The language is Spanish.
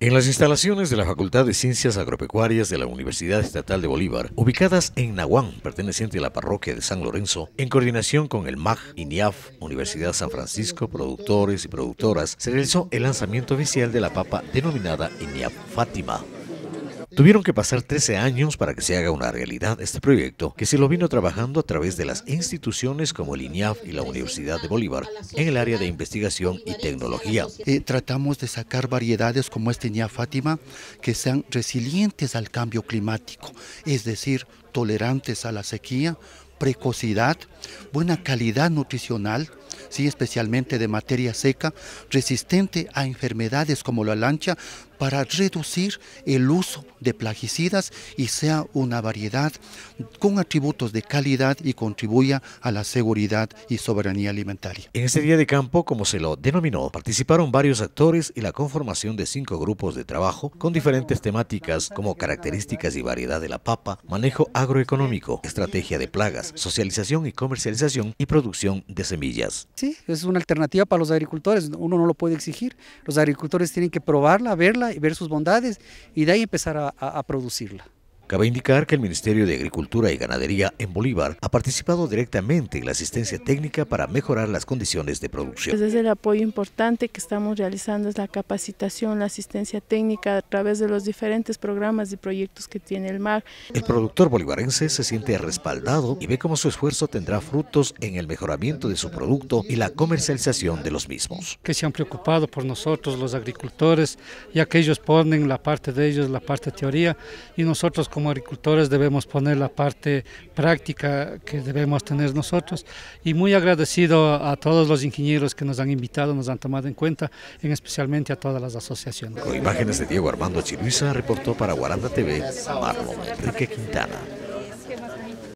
En las instalaciones de la Facultad de Ciencias Agropecuarias de la Universidad Estatal de Bolívar, ubicadas en Nahuán, perteneciente a la parroquia de San Lorenzo, en coordinación con el MAG, INIAF, Universidad San Francisco, productores y productoras, se realizó el lanzamiento oficial de la papa denominada INIAF Fátima. Tuvieron que pasar 13 años para que se haga una realidad este proyecto, que se lo vino trabajando a través de las instituciones como el INIAF y la Universidad de Bolívar, en el área de investigación y tecnología. Eh, tratamos de sacar variedades como este INIAF Fátima, que sean resilientes al cambio climático, es decir, tolerantes a la sequía, precocidad, buena calidad nutricional, sí, especialmente de materia seca, resistente a enfermedades como la lancha, para reducir el uso de plaguicidas y sea una variedad con atributos de calidad y contribuya a la seguridad y soberanía alimentaria. En ese día de campo, como se lo denominó, participaron varios actores y la conformación de cinco grupos de trabajo con diferentes temáticas como características y variedad de la papa, manejo agroeconómico, estrategia de plagas, socialización y comercialización y producción de semillas. Sí, es una alternativa para los agricultores, uno no lo puede exigir, los agricultores tienen que probarla, verla y ver sus bondades y de ahí empezar a producirla. Cabe indicar que el Ministerio de Agricultura y Ganadería en Bolívar ha participado directamente en la asistencia técnica para mejorar las condiciones de producción. Desde pues es el apoyo importante que estamos realizando, es la capacitación, la asistencia técnica a través de los diferentes programas y proyectos que tiene el MAR. El productor bolivarense se siente respaldado y ve cómo su esfuerzo tendrá frutos en el mejoramiento de su producto y la comercialización de los mismos. Que se han preocupado por nosotros los agricultores, ya que ellos ponen la parte de ellos, la parte de teoría, y nosotros como agricultores debemos poner la parte práctica que debemos tener nosotros y muy agradecido a todos los ingenieros que nos han invitado, nos han tomado en cuenta, en especialmente a todas las asociaciones. Con imágenes de Diego Armando Chiruiza reportó para Guaranda TV Marlon Enrique Quintana.